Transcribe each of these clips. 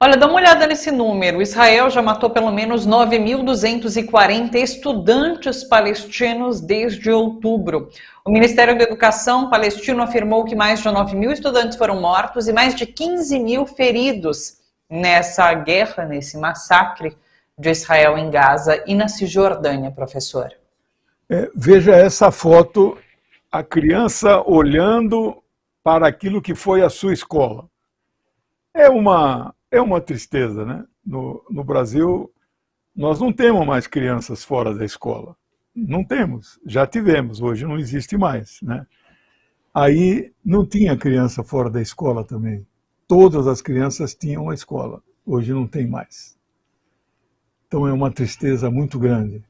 Olha, dá uma olhada nesse número. Israel já matou pelo menos 9.240 estudantes palestinos desde outubro. O Ministério da Educação palestino afirmou que mais de 9 mil estudantes foram mortos e mais de 15 mil feridos nessa guerra, nesse massacre de Israel em Gaza e na Cisjordânia, professor. É, veja essa foto, a criança olhando para aquilo que foi a sua escola. É uma é uma tristeza, né? No, no Brasil, nós não temos mais crianças fora da escola. Não temos, já tivemos, hoje não existe mais, né? Aí não tinha criança fora da escola também. Todas as crianças tinham a escola, hoje não tem mais. Então é uma tristeza muito grande.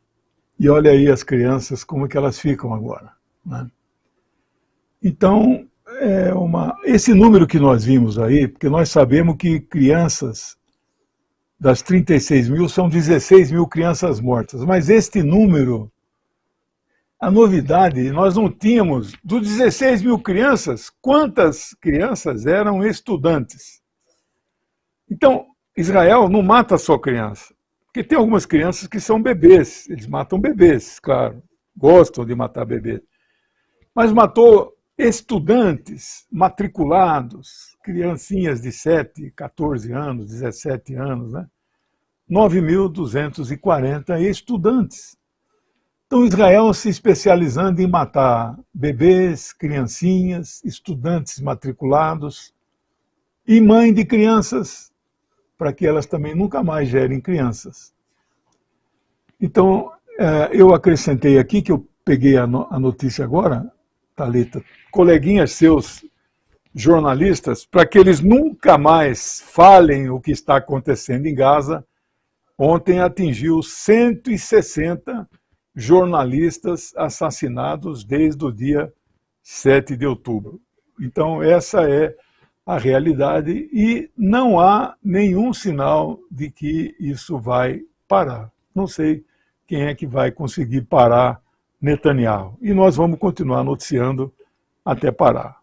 E olha aí as crianças, como é que elas ficam agora. Né? Então, é uma, esse número que nós vimos aí, porque nós sabemos que crianças das 36 mil são 16 mil crianças mortas, mas este número, a novidade, nós não tínhamos, dos 16 mil crianças, quantas crianças eram estudantes? Então, Israel não mata só criança, porque tem algumas crianças que são bebês, eles matam bebês, claro, gostam de matar bebês. Mas matou estudantes matriculados, criancinhas de 7, 14 anos, 17 anos, né? 9.240 estudantes. Então, Israel se especializando em matar bebês, criancinhas, estudantes matriculados e mãe de crianças, para que elas também nunca mais gerem crianças. Então, eh, eu acrescentei aqui que eu peguei a notícia agora, Talita, coleguinhas seus jornalistas, para que eles nunca mais falem o que está acontecendo em Gaza, ontem atingiu 160 jornalistas assassinados desde o dia 7 de outubro. Então, essa é a realidade e não há nenhum sinal de que isso vai parar. Não sei quem é que vai conseguir parar Netanyahu. E nós vamos continuar noticiando até parar.